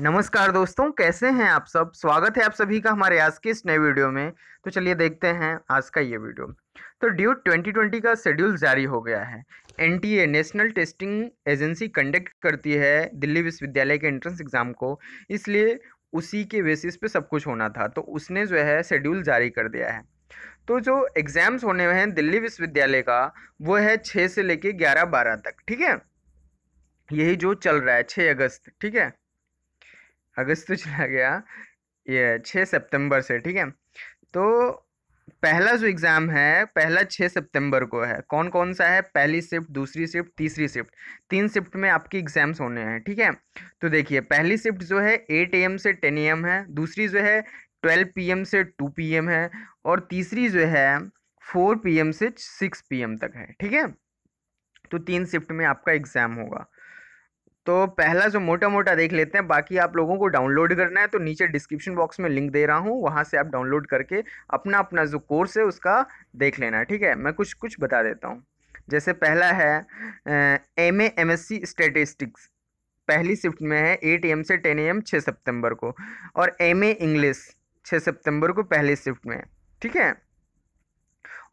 नमस्कार दोस्तों कैसे हैं आप सब स्वागत है आप सभी का हमारे आज के इस नए वीडियो में तो चलिए देखते हैं आज का ये वीडियो तो ड्यू 2020 का शेड्यूल जारी हो गया है NTA national testing agency conduct करती है दिल्ली विश्वविद्यालय के एंट्रेंस एग्ज़ाम को इसलिए उसी के बेसिस पे सब कुछ होना था तो उसने जो है शेड्यूल जारी कर दिया है तो जो एग्ज़ाम्स होने हैं दिल्ली विश्वविद्यालय का वो है छः से लेके ग्यारह बारह तक ठीक है यही जो चल रहा है छः अगस्त ठीक है अगस्त तो चला गया ये छः सितंबर से ठीक है तो पहला जो एग्ज़ाम है पहला छः सितंबर को है कौन कौन सा है पहली शिफ्ट दूसरी शिफ्ट तीसरी शिफ्ट तीन शिफ्ट में आपके एग्ज़ाम्स होने हैं ठीक है तो देखिए पहली शिफ्ट जो है एट ए से टेन ए है दूसरी जो है ट्वेल्व पी से टू पी है और तीसरी जो है फोर पी से सिक्स पी तक है ठीक है तो तीन शिफ्ट में आपका एग्ज़ाम होगा तो पहला जो मोटा मोटा देख लेते हैं बाकी आप लोगों को डाउनलोड करना है तो नीचे डिस्क्रिप्शन बॉक्स में लिंक दे रहा हूँ वहाँ से आप डाउनलोड करके अपना अपना जो कोर्स है उसका देख लेना ठीक है मैं कुछ कुछ बता देता हूँ जैसे पहला है M A M S C statistics पहली शिफ्ट में है एट एम से टेन एम छः सितंबर को और एम ए इंग्लिश छः सितंबर को पहली शिफ्ट में ठीक है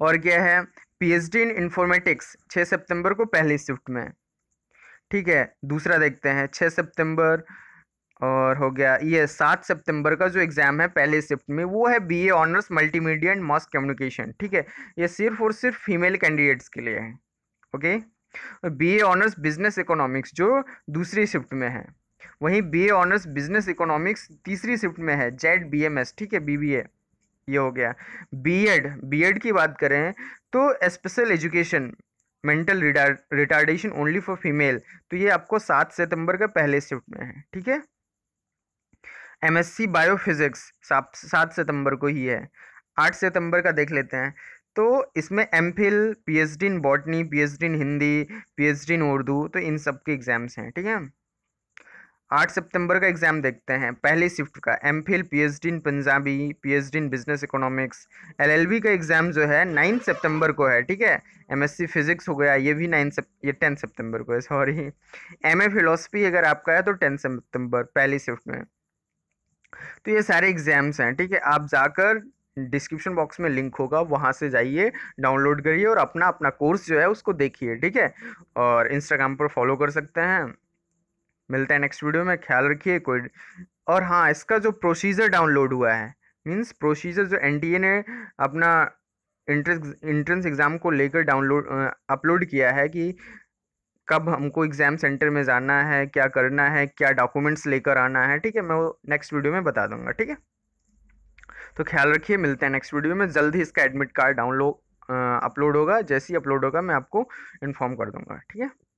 और क्या है P H D in informatics छः सितंबर को पहली शिफ्ट में ठीक है दूसरा देखते हैं छः सितंबर और हो गया ये सात सितंबर का जो एग्ज़ाम है पहले शिफ्ट में वो है BA honours multimedia and mass communication ठीक है ये सिर्फ और सिर्फ फीमेल कैंडिडेट्स के लिए है okay BA honours business economics जो दूसरी शिफ्ट में है वहीं बीए ऑनर्स बिजनेस इकोनॉमिक्स तीसरी शिफ्ट में है जेड बीएमएस ठीक है बीबीए ये हो गया बीएड बीएड e e की बात करें तो special education mental retardation only for female तो ये आपको सात सितंबर के पहले शिफ्ट में है ठीक है एमएससी बायोफिजिक्स सात सितंबर को ही है आठ सितंबर का देख लेते हैं तो इसमें M fill P H D in botany P H D in Hindi P H D in Urdu तो इन सब के एग्ज़ाम्स हैं ठीक है आठ सितंबर का एग्ज़ाम देखते हैं पहले शिफ्ट का M fill P H D in Punjabi P H D in business economics L L का एग्ज़ाम जो है नाइन सितंबर को है ठीक है एम फिजिक्स हो गया ये भी नाइन ये टेन सितंबर को है सॉरी एम ए फिलोसफी अगर आपका है तो टेन सितंबर पहली शिफ्ट में तो ये सारे एग्ज़ाम्स हैं ठीक है आप जाकर डिस्क्रिप्शन बॉक्स में लिंक होगा वहाँ से जाइए डाउनलोड करिए और अपना अपना कोर्स जो है उसको देखिए ठीक है और इंस्टाग्राम पर फॉलो कर सकते हैं मिलते हैं नेक्स्ट वीडियो में ख्याल रखिए कोई और हाँ इसका जो प्रोसीजर डाउनलोड हुआ है मीन्स प्रोसीजर जो एन ने अपना इंट्रेंस एग्ज़ाम को लेकर डाउनलोड अपलोड किया है कि कब हमको एग्ज़ाम सेंटर में जाना है क्या करना है क्या डॉक्यूमेंट्स लेकर आना है ठीक है मैं वो नेक्स्ट वीडियो में बता दूंगा ठीक है तो ख्याल रखिए मिलते हैं नेक्स्ट वीडियो में जल्द ही इसका एडमिट कार्ड डाउनलोड अपलोड होगा जैसे ही अपलोड होगा मैं आपको इन्फॉर्म कर दूंगा ठीक है